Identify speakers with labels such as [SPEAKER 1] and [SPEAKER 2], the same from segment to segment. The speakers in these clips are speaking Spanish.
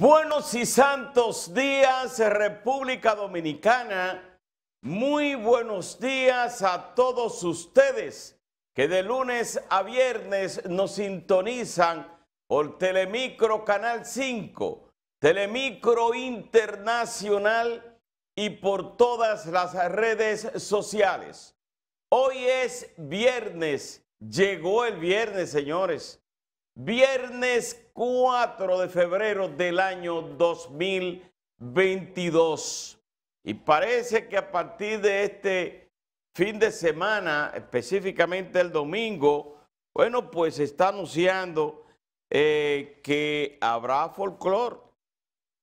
[SPEAKER 1] Buenos y santos días, República Dominicana. Muy buenos días a todos ustedes que de lunes a viernes nos sintonizan por Telemicro Canal 5, Telemicro Internacional y por todas las redes sociales. Hoy es viernes, llegó el viernes, señores. Viernes 4 de febrero del año 2022. Y parece que a partir de este fin de semana, específicamente el domingo, bueno, pues se está anunciando eh, que habrá folclore.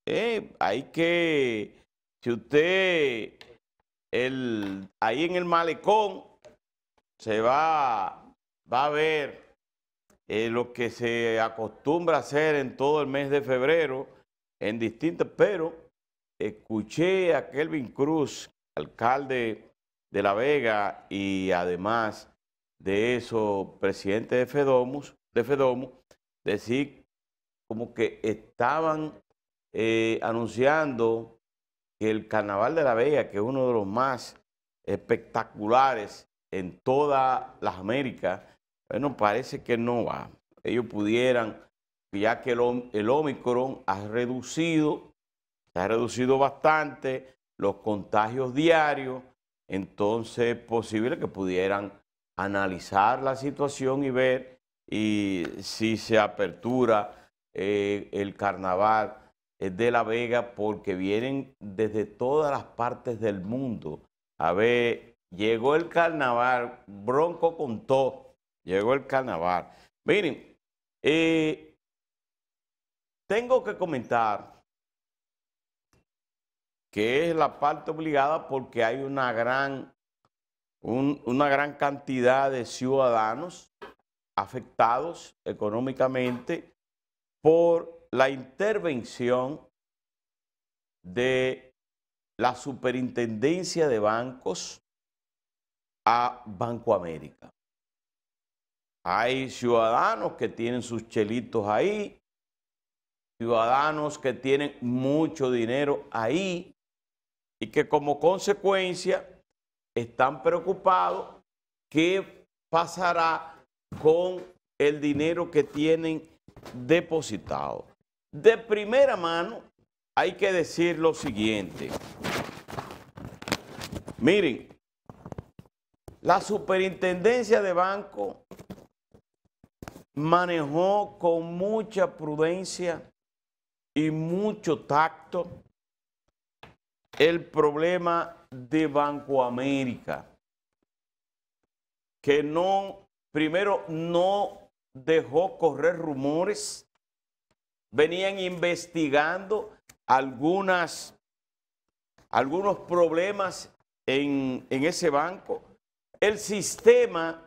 [SPEAKER 1] Eh, hay que, si usted, el, ahí en el malecón, se va, va a ver eh, lo que se acostumbra a hacer en todo el mes de febrero, en distintas, pero escuché a Kelvin Cruz, alcalde de La Vega y además de eso, presidente de Fedomus, decir como que estaban eh, anunciando que el Carnaval de La Vega, que es uno de los más espectaculares en toda las Américas, bueno, parece que no va. Ellos pudieran, ya que el, Omicron ha reducido, ha reducido bastante los contagios diarios, entonces es posible que pudieran analizar la situación y ver y si se apertura eh, el carnaval eh, de La Vega porque vienen desde todas las partes del mundo. A ver, llegó el carnaval, Bronco contó Llegó el carnaval. Miren, eh, tengo que comentar que es la parte obligada porque hay una gran, una gran cantidad de ciudadanos afectados económicamente por la intervención de la superintendencia de bancos a Banco América. Hay ciudadanos que tienen sus chelitos ahí, ciudadanos que tienen mucho dinero ahí y que como consecuencia están preocupados qué pasará con el dinero que tienen depositado. De primera mano hay que decir lo siguiente. Miren, la superintendencia de banco manejó con mucha prudencia y mucho tacto el problema de Banco América, que no, primero no dejó correr rumores, venían investigando algunas, algunos problemas en, en ese banco. El sistema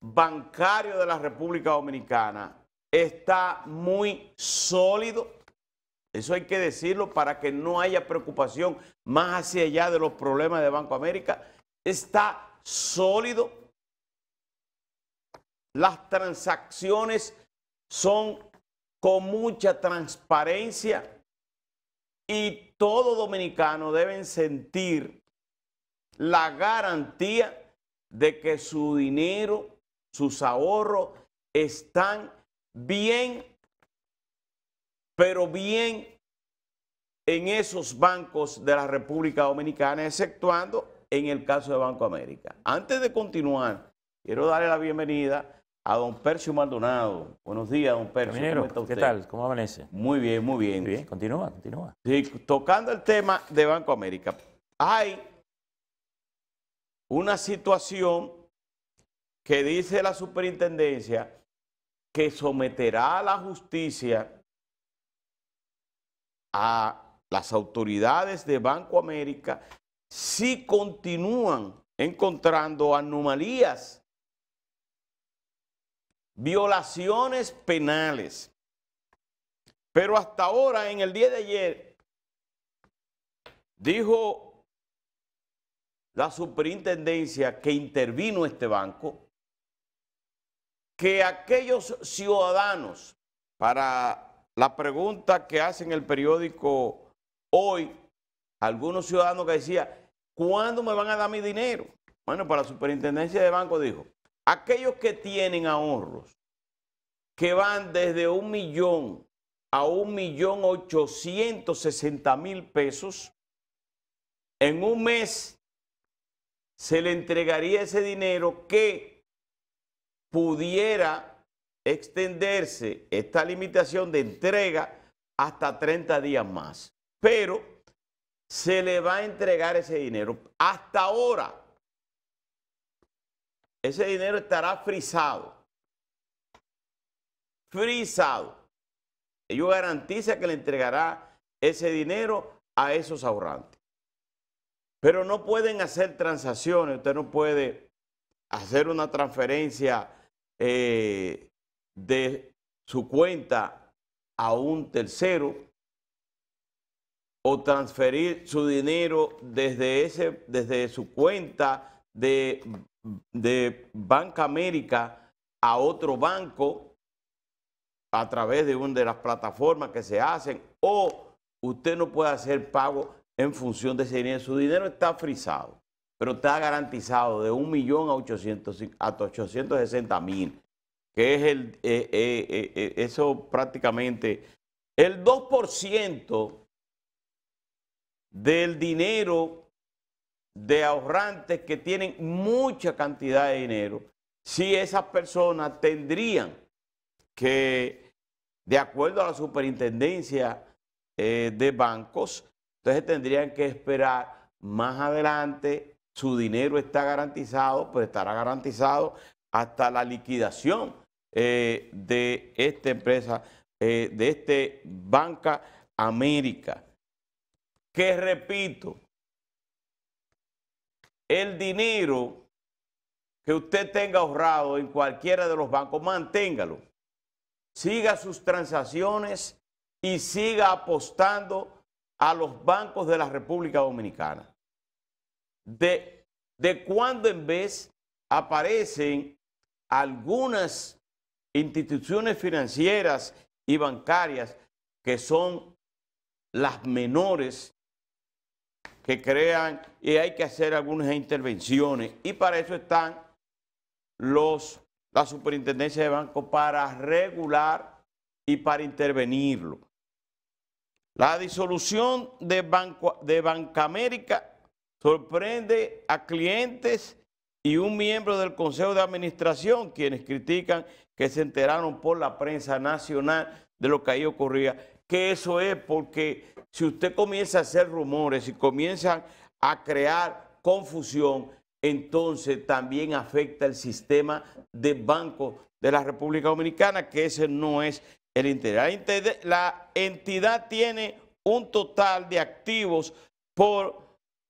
[SPEAKER 1] bancario de la República Dominicana está muy sólido. Eso hay que decirlo para que no haya preocupación más hacia allá de los problemas de Banco América. Está sólido. Las transacciones son con mucha transparencia y todo dominicano deben sentir la garantía de que su dinero sus ahorros están bien, pero bien en esos bancos de la República Dominicana, exceptuando en el caso de Banco América. Antes de continuar, quiero darle la bienvenida a don Percio Maldonado. Buenos días, don Percio. ¿Cómo ¿Qué tal? ¿Cómo amanece? Muy bien, muy bien. Muy bien, continúa, continúa. Sí, tocando el tema de Banco América. Hay una situación que dice la superintendencia que someterá a la justicia a las autoridades de Banco América si continúan encontrando anomalías, violaciones penales. Pero hasta ahora, en el día de ayer, dijo la superintendencia que intervino este banco, que aquellos ciudadanos, para la pregunta que hace en el periódico hoy, algunos ciudadanos que decían, ¿cuándo me van a dar mi dinero? Bueno, para la superintendencia de banco dijo, aquellos que tienen ahorros, que van desde un millón a un millón ochocientos sesenta mil pesos, en un mes se le entregaría ese dinero que pudiera extenderse esta limitación de entrega hasta 30 días más. Pero se le va a entregar ese dinero. Hasta ahora, ese dinero estará frisado. Frisado. Yo garantizan que le entregará ese dinero a esos ahorrantes. Pero no pueden hacer transacciones. Usted no puede hacer una transferencia eh, de su cuenta a un tercero o transferir su dinero desde, ese, desde su cuenta de, de Banca América a otro banco a través de una de las plataformas que se hacen o usted no puede hacer pago en función de ese dinero. Su dinero está frisado pero está garantizado de 1.860.000, a 860 mil, que es el, eh, eh, eh, eso prácticamente, el 2% del dinero de ahorrantes que tienen mucha cantidad de dinero, si esas personas tendrían que, de acuerdo a la superintendencia de bancos, entonces tendrían que esperar más adelante su dinero está garantizado, pero pues estará garantizado hasta la liquidación eh, de esta empresa, eh, de este Banca América. Que repito, el dinero que usted tenga ahorrado en cualquiera de los bancos, manténgalo. Siga sus transacciones y siga apostando a los bancos de la República Dominicana de, de cuando en vez aparecen algunas instituciones financieras y bancarias que son las menores que crean y hay que hacer algunas intervenciones. Y para eso están los, la superintendencia de banco para regular y para intervenirlo. La disolución de, banco, de Banca América sorprende a clientes y un miembro del Consejo de Administración, quienes critican que se enteraron por la prensa nacional de lo que ahí ocurría. Que eso es porque si usted comienza a hacer rumores y comienza a crear confusión, entonces también afecta el sistema de banco de la República Dominicana, que ese no es el interés. La entidad tiene un total de activos por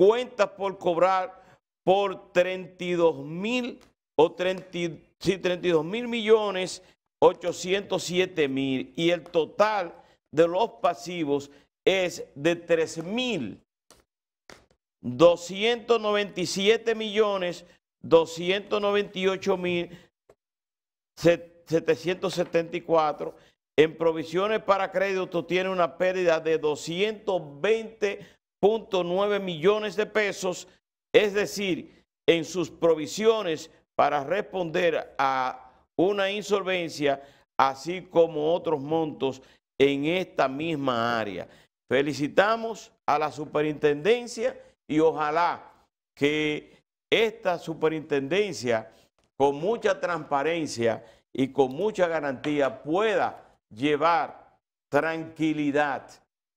[SPEAKER 1] cuentas por cobrar por 32 mil o 32 mil millones 807 mil y el total de los pasivos es de 3 mil 297 millones 298 mil 774 en provisiones para crédito tiene una pérdida de 220 nueve millones de pesos, es decir, en sus provisiones para responder a una insolvencia, así como otros montos en esta misma área. Felicitamos a la superintendencia y ojalá que esta superintendencia con mucha transparencia y con mucha garantía pueda llevar tranquilidad,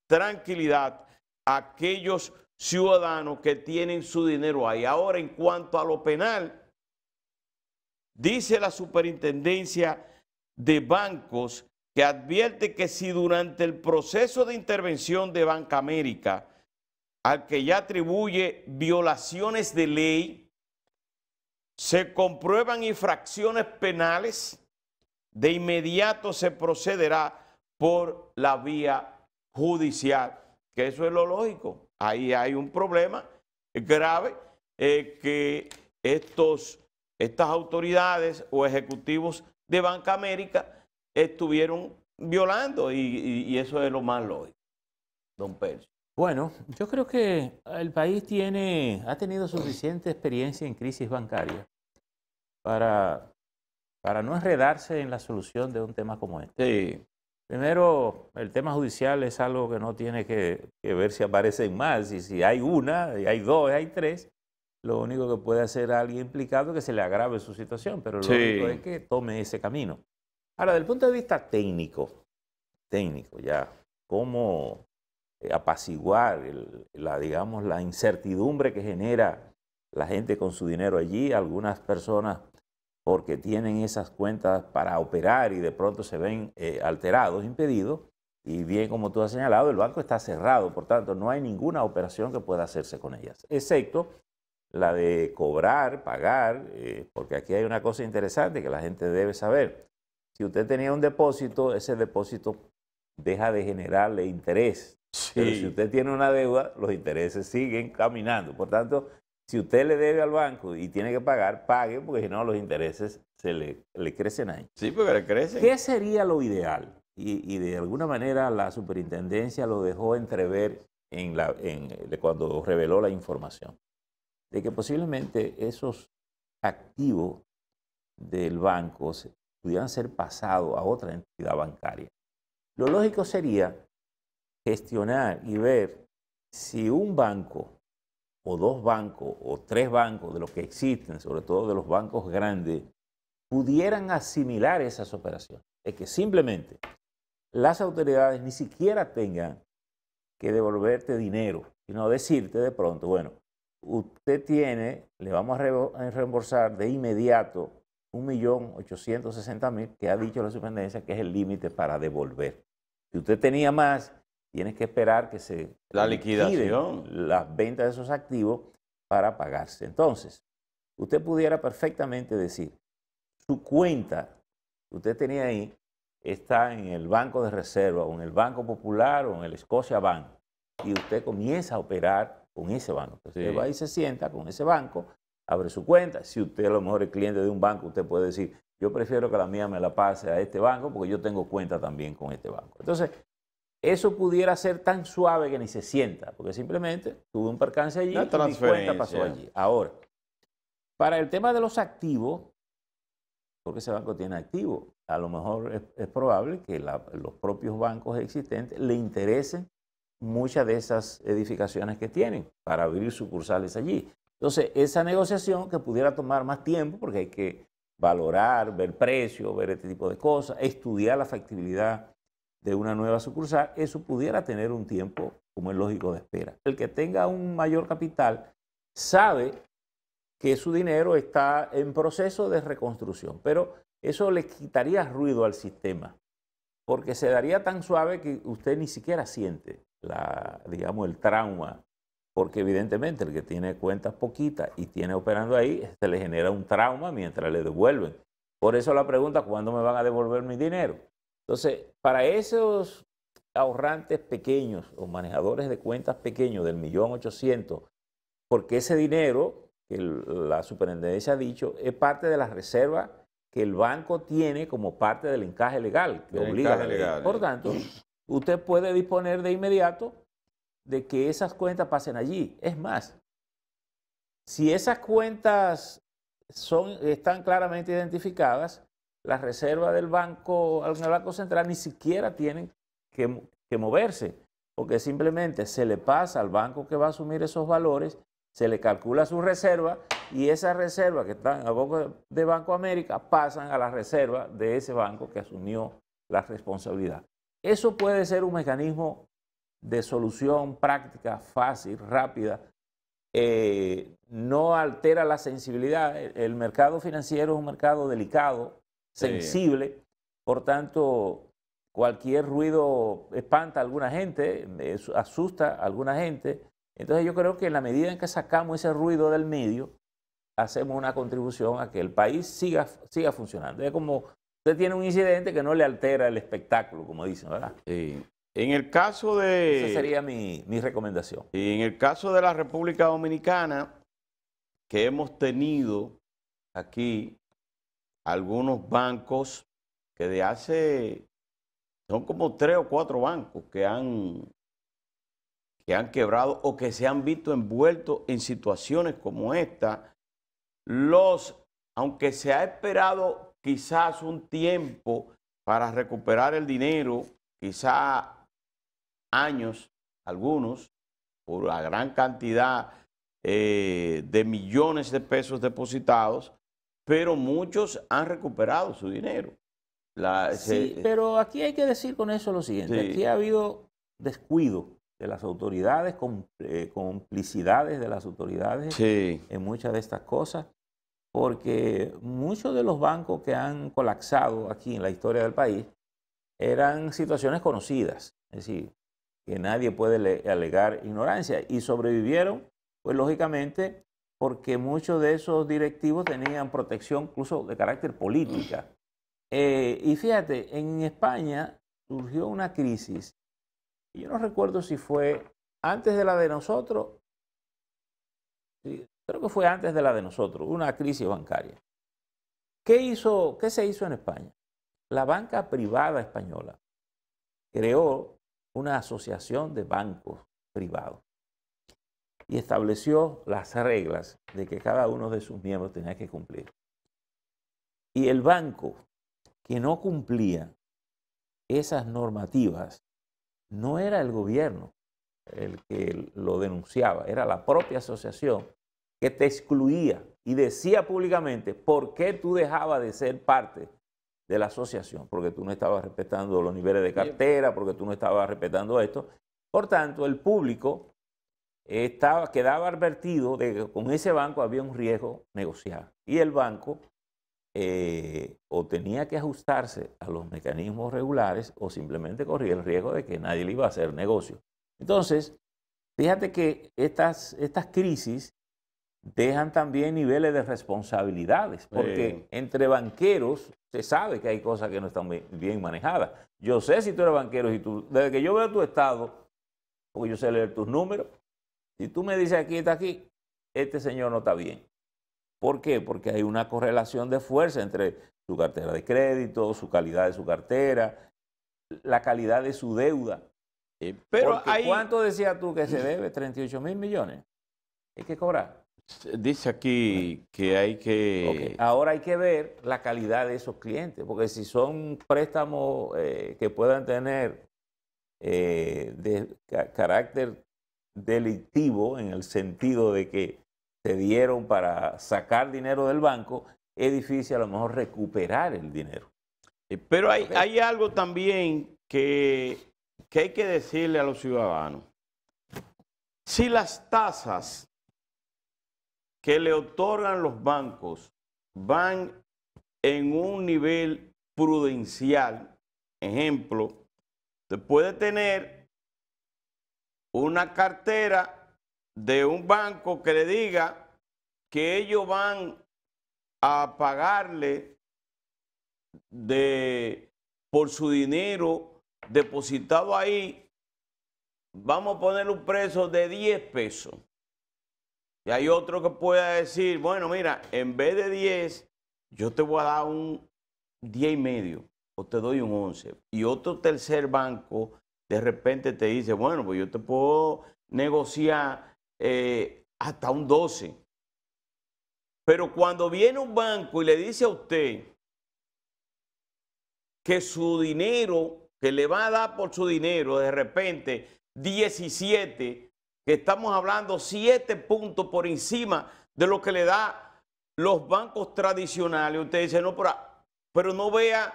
[SPEAKER 1] tranquilidad aquellos ciudadanos que tienen su dinero ahí. Ahora, en cuanto a lo penal, dice la superintendencia de bancos que advierte que si durante el proceso de intervención de Banca América, al que ya atribuye violaciones de ley, se comprueban infracciones penales, de inmediato se procederá por la vía judicial que eso es lo lógico. Ahí hay un problema grave eh, que estos, estas autoridades o ejecutivos de Banca América estuvieron violando y, eso es lo más lógico, don Pedro.
[SPEAKER 2] Bueno, yo creo que el país tiene, ha tenido suficiente experiencia en crisis bancaria para, para no enredarse en la solución de un tema como este. Sí. Primero, el tema judicial es algo que no tiene que, ver si aparecen más, y si hay una, y hay dos, y hay tres, lo único que puede hacer alguien implicado es que se le agrave su situación, pero lo único es que tome ese camino. Ahora, del punto de vista técnico, técnico ya, cómo eh, apaciguar la, digamos, la incertidumbre que genera la gente con su dinero allí, algunas personas porque tienen esas cuentas para operar y de pronto se ven eh, alterados, impedidos, y bien como tú has señalado, el banco está cerrado, por tanto no hay ninguna operación que pueda hacerse con ellas, excepto la de cobrar, pagar, eh, porque aquí hay una cosa interesante que la gente debe saber. Si usted tenía un depósito, ese depósito deja de generarle interés. Pero si usted tiene una deuda, los intereses siguen caminando. Por tanto, si usted le debe al banco y tiene que pagar, pague, porque si no los intereses se le, crecen ahí. Sí, porque le crecen. ¿Qué sería lo ideal? Y, de alguna manera la superintendencia lo dejó entrever cuando reveló la información, de que posiblemente esos activos del banco pudieran ser pasados a otra entidad bancaria. Lo lógico sería gestionar y ver si un banco o dos bancos o tres bancos de los que existen, sobre todo de los bancos grandes, pudieran asimilar esas operaciones. Es que simplemente las autoridades ni siquiera tengan que devolverte dinero, sino decirte de pronto, bueno, usted tiene, le vamos a reembolsar de inmediato 1.860.000 que ha dicho la superintendencia que es el límite para devolver. Si usted tenía más, tienes que esperar que se la liquidación, las ventas de esos activos para pagarse. Entonces, usted pudiera perfectamente decir, su cuenta que usted tenía ahí está en el Banco de Reserva o en el Banco Popular o en el Escocia Bank y usted comienza a operar con ese banco. Entonces, va y se sienta con ese banco, abre su cuenta. Si usted a lo mejor es cliente de un banco, usted puede decir, yo prefiero que la mía me la pase a este banco porque yo tengo cuenta también con este banco. Entonces, eso pudiera ser tan suave que ni se sienta, porque simplemente tuvo un percance allí y la cuenta pasó allí. Ahora, para el tema de los activos, porque ese banco tiene activos, a lo mejor es, probable que los propios bancos existentes le interesen muchas de esas edificaciones que tienen para abrir sucursales allí. Entonces, esa negociación que pudiera tomar más tiempo, porque hay que valorar, ver precio, ver este tipo de cosas, estudiar la factibilidad de una nueva sucursal, eso pudiera tener un tiempo, como es lógico, de espera. El que tenga un mayor capital sabe que su dinero está en proceso de reconstrucción, pero eso le quitaría ruido al sistema, porque se daría tan suave que usted ni siquiera siente, la, digamos, el trauma, porque evidentemente el que tiene cuentas poquitas y tiene operando ahí, se le genera un trauma mientras le devuelven. Por eso la pregunta, ¿cuándo me van a devolver mi dinero? Entonces, para esos ahorrantes pequeños o manejadores de cuentas pequeños del millón ochocientos, porque ese dinero que la superintendencia ha dicho es parte de la reserva que el banco tiene como parte del encaje legal, que obliga Por eh. tanto, usted puede disponer de inmediato de que esas cuentas pasen allí. Es más, si esas cuentas son, están claramente identificadas, las reservas del banco, al banco central ni siquiera tienen que, moverse, porque simplemente se le pasa al banco que va a asumir esos valores, se le calcula su reserva y esas reservas que están a boca de Banco América pasan a la reserva de ese banco que asumió la responsabilidad. Eso puede ser un mecanismo de solución práctica, fácil, rápida, eh, no altera la sensibilidad. El mercado financiero es un mercado delicado, sensible. Por tanto, cualquier ruido espanta a alguna gente, asusta a alguna gente. Entonces yo creo que en la medida en que sacamos ese ruido del medio, hacemos una contribución a que el país siga, siga funcionando. Es como usted tiene un incidente que no le altera el espectáculo, como dicen, ¿verdad? Sí. En el caso de... Esa sería mi,
[SPEAKER 1] mi recomendación. Y en el caso de la República Dominicana, que hemos tenido aquí algunos bancos que de hace, son como tres o cuatro bancos que han, que han quebrado o que se han visto envueltos en situaciones como esta, los, aunque se ha esperado quizás un tiempo para recuperar el dinero, quizás años, algunos, por la gran cantidad eh, de millones de pesos depositados, pero muchos han recuperado su dinero. sí, eh, pero
[SPEAKER 2] aquí hay que decir con eso lo siguiente, aquí ha habido descuido de las autoridades, eh, complicidades de las autoridades en muchas de estas cosas, porque muchos de los bancos que han colapsado aquí en la historia del país eran situaciones conocidas, es decir, que nadie puede alegar ignorancia y sobrevivieron, pues lógicamente, porque muchos de esos directivos tenían protección incluso de carácter política. Eh, y fíjate, en España surgió una crisis, yo no recuerdo si fue antes de la de nosotros, creo que fue antes de la de nosotros, una crisis bancaria. ¿Qué, hizo, ¿Qué se hizo en España? La banca privada española creó una asociación de bancos privados y estableció las reglas de que cada uno de sus miembros tenía que cumplir. Y el banco que no cumplía esas normativas no era el gobierno el que lo denunciaba, era la propia asociación que te excluía y decía públicamente por qué tú dejabas de ser parte de la asociación, porque tú no estabas respetando los niveles de cartera, porque tú no estabas respetando esto. Por tanto, el público estaba, quedaba advertido de que con ese banco había un riesgo negociado Y el banco eh, o tenía que ajustarse a los mecanismos regulares o simplemente corría el riesgo de que nadie le iba a hacer negocio. Entonces, fíjate que estas, estas crisis dejan también niveles de responsabilidades, porque entre banqueros se sabe que hay cosas que no están bien manejadas. Yo sé si tú eres banquero y tú, desde que yo veo tu estado, porque yo sé leer tus números, si tú me dices aquí está aquí, este señor no está bien. ¿Por qué? Porque hay una correlación de fuerza entre su cartera de crédito, su calidad de su cartera, la calidad de su deuda. Eh, pero ¿Cuánto decías tú que se debe? 38 mil millones. Hay que cobrar. Dice aquí que hay que... Ahora hay que ver la calidad de esos clientes, porque si son préstamos eh, que puedan tener eh, de carácter delictivo en el sentido de que se dieron para sacar dinero del banco, es difícil a lo mejor recuperar el dinero.
[SPEAKER 1] Eh, pero hay, algo también que, hay que decirle a los ciudadanos. Si las tasas que le otorgan los bancos van en un nivel prudencial, ejemplo, puede tener una cartera de un banco que le diga que ellos van a pagarle de, por su dinero depositado ahí, vamos a ponerle un precio de 10 pesos. Y hay otro que pueda decir, bueno, mira, en vez de 10, yo te voy a dar un 10 y medio o te doy un 11. Y otro tercer banco de repente te dice, bueno, pues yo te puedo negociar eh, hasta un 12. Pero cuando viene un banco y le dice a usted que su dinero, que le va a dar por su dinero, de repente 17, que estamos hablando 7 puntos por encima de lo que le da los bancos tradicionales, usted dice, no, pero, pero no vea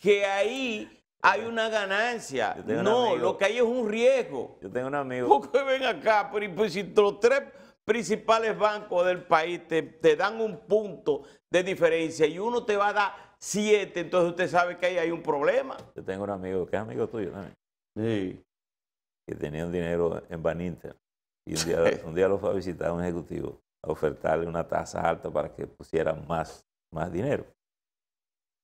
[SPEAKER 1] que ahí hay una ganancia. no, lo que hay es un riesgo. Yo tengo un amigo. qué ven acá, pero pues, si los tres principales bancos del país te, dan un punto de diferencia y uno te va a dar siete, entonces usted sabe que ahí hay un problema.
[SPEAKER 2] Yo tengo un amigo, que es amigo tuyo también. Sí. Que tenía un dinero en Baninter. Y un día, un día lo fue a visitar un ejecutivo a ofertarle una tasa alta para que pusiera más, más dinero.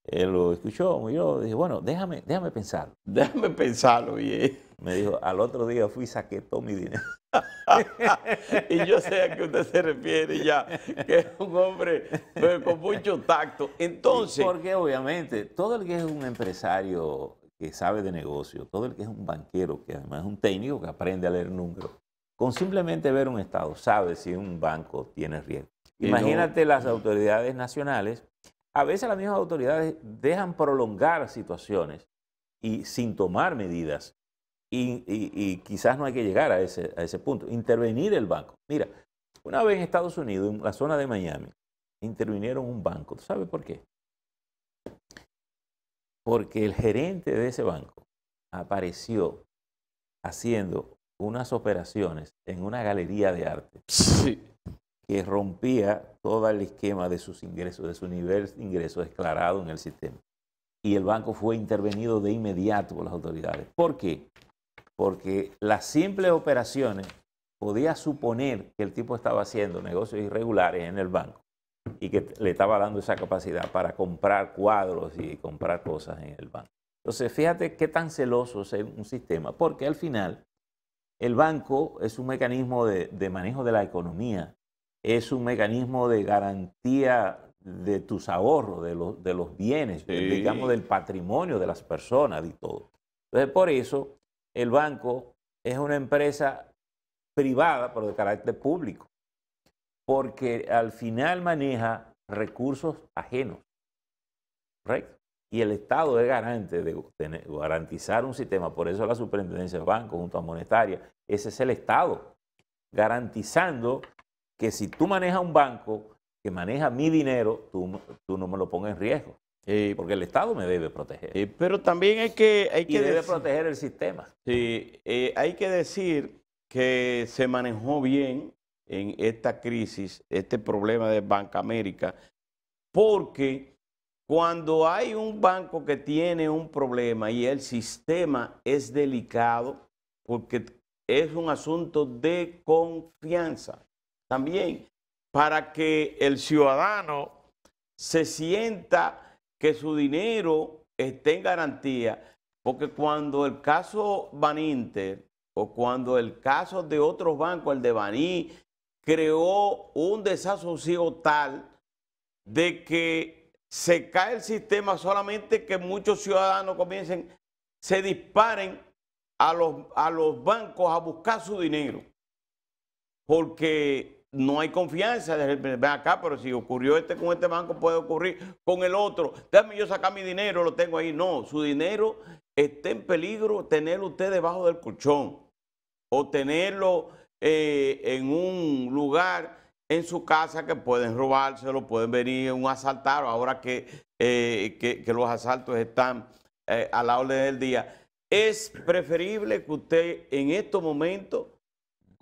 [SPEAKER 2] Él lo escuchó, y yo dije, bueno, déjame, déjame pensarlo. Déjame pensarlo, y Me dijo, al otro día fui y saqué todo mi dinero.
[SPEAKER 1] y yo sé a qué usted se refiere ya, que es un hombre eh, con mucho tacto. Entonces... Porque
[SPEAKER 2] obviamente, todo el que es un empresario que sabe de negocio, todo el que es un banquero, que además es un técnico que aprende a leer números, con simplemente ver un estado sabe si un banco tiene riesgo. Imagínate las autoridades nacionales a veces las mismas autoridades dejan prolongar situaciones y sin tomar medidas. Y, quizás no hay que llegar a ese, ese punto. Intervenir el banco. Mira, una vez en Estados Unidos, en la zona de Miami, intervinieron un banco. ¿Tú sabes por qué? Porque el gerente de ese banco apareció haciendo unas operaciones en una galería de arte. Sí que rompía todo el esquema de sus ingresos, de su nivel de ingresos declarado en el sistema. Y el banco fue intervenido de inmediato por las autoridades. ¿Por qué? Porque las simples operaciones podía suponer que el tipo estaba haciendo negocios irregulares en el banco y que le estaba dando esa capacidad para comprar cuadros y comprar cosas en el banco. Entonces, fíjate qué tan celoso es un sistema, porque al final el banco es un mecanismo de manejo de la economía es un mecanismo de garantía de tus ahorros, de, los, de los bienes, digamos, del patrimonio de las personas y todo. Entonces, por eso, el banco es una empresa privada, pero de carácter público, porque al final maneja recursos ajenos, Y el Estado es garante de, garantizar un sistema, por eso la superintendencia del banco junto a monetaria, ese es el Estado, garantizando que si tú manejas un banco que maneja mi dinero, tú, no me lo pones en riesgo. porque el Estado me debe
[SPEAKER 1] proteger. pero también hay que... Hay que y debe
[SPEAKER 2] proteger el sistema.
[SPEAKER 1] Sí, eh, hay que decir que se manejó bien en esta crisis, este problema de Banca América, porque cuando hay un banco que tiene un problema y el sistema es delicado, porque es un asunto de confianza también para que el ciudadano se sienta que su dinero esté en garantía. Porque cuando el caso Baninter o cuando el caso de otros bancos, el de Baní, creó un desasosiego tal de que se cae el sistema solamente que muchos ciudadanos comiencen, se disparen a los, a los bancos a buscar su dinero porque no hay confianza. Ven acá, pero si ocurrió este con este banco, puede ocurrir con el otro. Déjame yo sacar mi dinero, lo tengo ahí. No, su dinero está en peligro tenerlo usted debajo del colchón o tenerlo eh, en un lugar en su casa que pueden robárselo, pueden venir un asaltar, ahora eh, que, los asaltos están a la orden del día. Es preferible que usted en estos momentos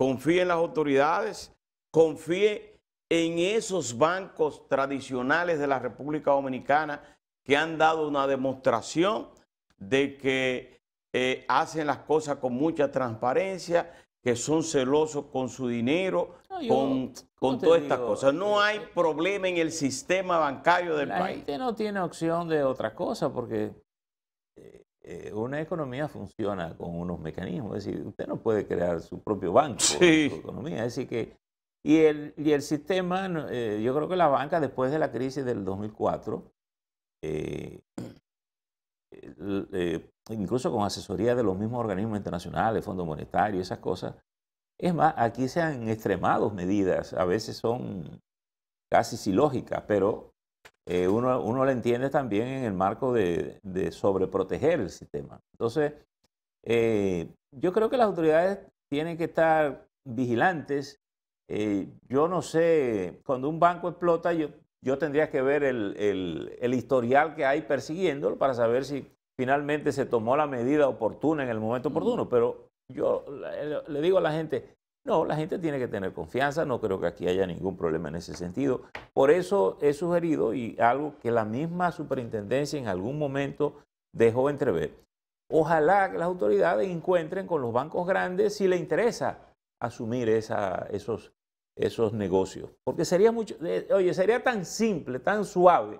[SPEAKER 1] confíe en las autoridades, confíe en esos bancos tradicionales de la República Dominicana que han dado una demostración de que eh, hacen las cosas con mucha transparencia, que son celosos con su dinero, con, todas estas cosas. No eh, hay eh, problema en el sistema bancario del país.
[SPEAKER 2] La no tiene opción de otra cosa porque eh, una economía funciona con unos mecanismos. Es decir, usted no puede crear su propio banco, su economía. Es decir, que. Y el, sistema, eh, yo creo que la banca, después de la crisis del 2004, eh, incluso con asesoría de los mismos organismos internacionales, Fondo Monetario, esas cosas, es más, aquí se han extremado medidas, a veces son casi silógicas, pero eh, uno, uno entiende también en el marco de, sobreproteger el sistema. Entonces, eh, yo creo que las autoridades tienen que estar vigilantes. Eh, yo no sé, cuando un banco explota, yo, yo tendría que ver el, el, historial que hay persiguiéndolo para saber si finalmente se tomó la medida oportuna en el momento oportuno. Pero yo le digo a la gente, no, la gente tiene que tener confianza, no creo que aquí haya ningún problema en ese sentido. Por eso he sugerido y algo que la misma superintendencia en algún momento dejó entrever. Ojalá que las autoridades encuentren con los bancos grandes si le interesa asumir esos, esos negocios. Porque sería mucho, eh, oye, sería tan simple, tan suave,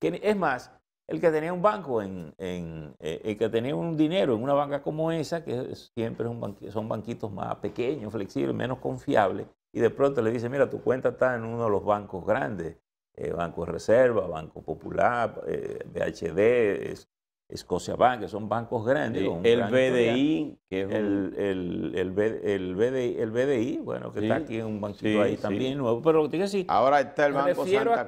[SPEAKER 2] que es más, el que tenía un banco, en, en eh, el que tenía un dinero en una banca como esa, que siempre es un son banquitos más pequeños, flexibles, menos confiables, y de pronto le dice, mira, tu cuenta está en uno de los bancos grandes, eh, Banco Reserva, Banco Popular, eh, BHD, Escocia Bank, que son bancos grandes. el BDI,
[SPEAKER 1] que es un... el,
[SPEAKER 2] el, BDI, bueno, que está aquí en un banquito ahí también nuevo, pero lo que ahora está el Banco Santa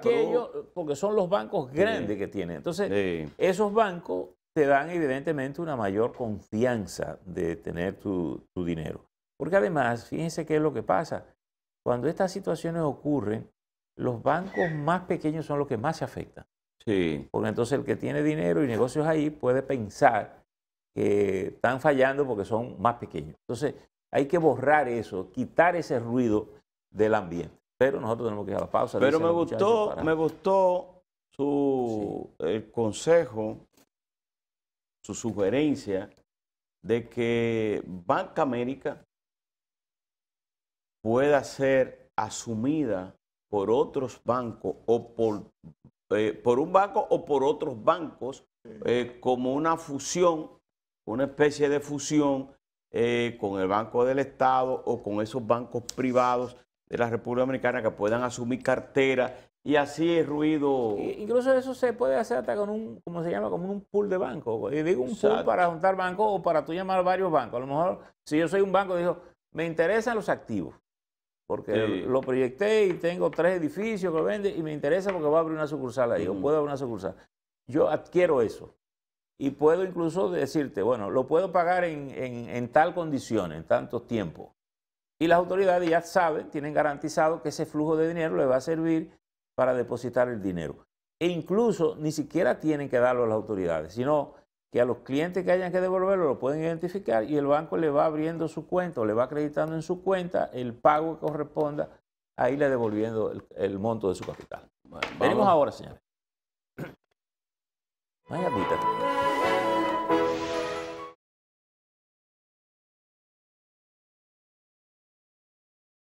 [SPEAKER 2] porque son los bancos grandes que tienen. Entonces, esos bancos te dan evidentemente una mayor confianza de tener tu dinero. Porque además, fíjense qué es lo que pasa. Cuando estas situaciones ocurren, los bancos más pequeños son los que más se afectan. Sí. Porque entonces el que tiene dinero y negocios ahí puede pensar que están fallando porque son más pequeños. Entonces hay que borrar eso, quitar ese ruido del ambiente. Pero nosotros tenemos que ir a la
[SPEAKER 1] pausa. Pero me gustó, me gustó su el consejo, su sugerencia de que Banca América pueda ser asumida por otros bancos o por eh, por un banco o por otros bancos, eh, como una fusión, una especie de fusión eh, con el Banco del Estado o con esos bancos privados de la República Dominicana que puedan asumir cartera y así es ruido.
[SPEAKER 2] incluso eso se puede hacer hasta con un, como se llama, como un pool de bancos. Y digo un pool para juntar bancos o para tú llamar varios bancos. A lo mejor, si yo soy un banco, digo, me interesan los activos porque lo proyecté y tengo tres edificios que vende y me interesa porque va a abrir una sucursal ahí, o puedo abrir una sucursal. Yo adquiero eso y puedo incluso decirte, bueno, lo puedo pagar en, en tal condición, en tanto tiempo. Y las autoridades ya saben, tienen garantizado que ese flujo de dinero le va a servir para depositar el dinero. E incluso ni siquiera tienen que darlo a las autoridades, sino que a los clientes que hayan que devolverlo lo pueden identificar y el banco le va abriendo su cuenta o le va acreditando en su cuenta el pago que corresponda ahí le devolviendo el, monto de su capital. Venimos ahora, señores.